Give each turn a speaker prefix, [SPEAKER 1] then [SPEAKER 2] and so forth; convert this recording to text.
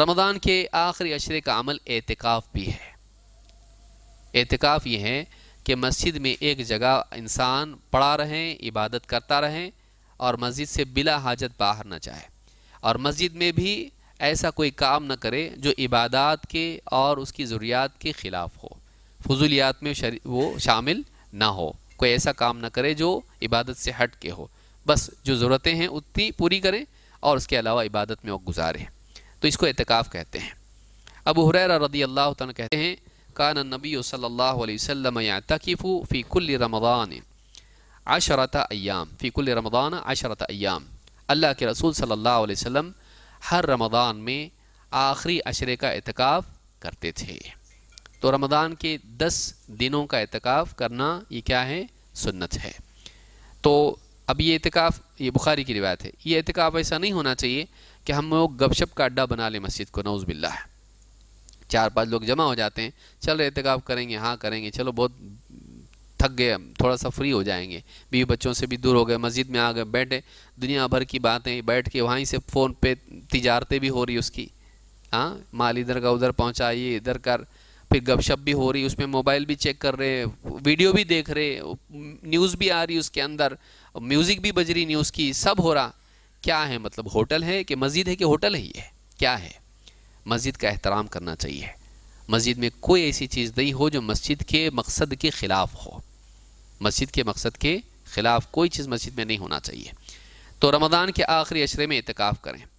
[SPEAKER 1] रमदान के आखिरी अशरे का अमल एहतिकाफ़ भी है एहतिकाफ़ ये है कि मस्जिद में एक जगह इंसान पड़ा रहें इबादत करता रहें और मस्जिद से बिला हाजत बाहर न जाए और मस्जिद में भी ऐसा कोई काम न करे जो इबादत के और उसकी ज़रूरियात के ख़िलाफ़ हो फजूलियात में वो शामिल ना हो कोई ऐसा काम ना करे जो इबादत से हट के हो बस जो ज़रूरतें हैं उतनी पूरी करें और उसके अलावा इबादत में वो गुजारें तो इसको एतकाफ़ कहते हैं अब हुरैर रदी अल्लाह तन कहते हैं कान नबी सल्ला तकीफ़ु फ़ीकुल रमदान आशरत अयाम फ़ीकुल रमदान आशरत अयाम अल्लाह के रसूल सल्ला वसम हर रमदान में आखिरी अशरे का एतकाफ़ करते थे तो रमदान के दस दिनों का एतकाफ़ करना ये क्या है सुन्नत है तो अब ये एहतिकाफ़ ये बुखारी की रिवायत है ये एहतिकाफ़ ऐसा नहीं होना चाहिए कि हम लोग गपशप का अड्डा बना लें मस्जिद को नौज़ बिल्ला है चार पांच लोग जमा हो जाते हैं चल रहे एहतिकाफ़ करेंगे हाँ करेंगे चलो बहुत थक गए थोड़ा सा फ्री हो जाएंगे बीवी बच्चों से भी दूर हो गए मस्जिद में आ गए बैठे दुनिया भर की बातें बैठ के वहीं से फ़ोन पे तिजारतें भी हो रही उसकी हाँ माल इधर का उधर पहुँचाइए इधर कर फिर गपशप भी हो रही उसमें मोबाइल भी चेक कर रहे हैं वीडियो भी देख रहे न्यूज़ भी आ रही उसके अंदर म्यूज़िक भी बज रही न्यूज़ की सब हो रहा क्या है मतलब होटल है कि मस्जिद है कि होटल है क्या है मस्जिद का एहतराम करना चाहिए मस्जिद में कोई ऐसी चीज़ नहीं हो जो मस्जिद के मकसद के ख़िलाफ़ हो मस्जिद के मकसद के ख़िलाफ़ कोई चीज़ मस्जिद में नहीं होना चाहिए तो रमज़ान के आखिरी अशरे में इतकाफ़ करें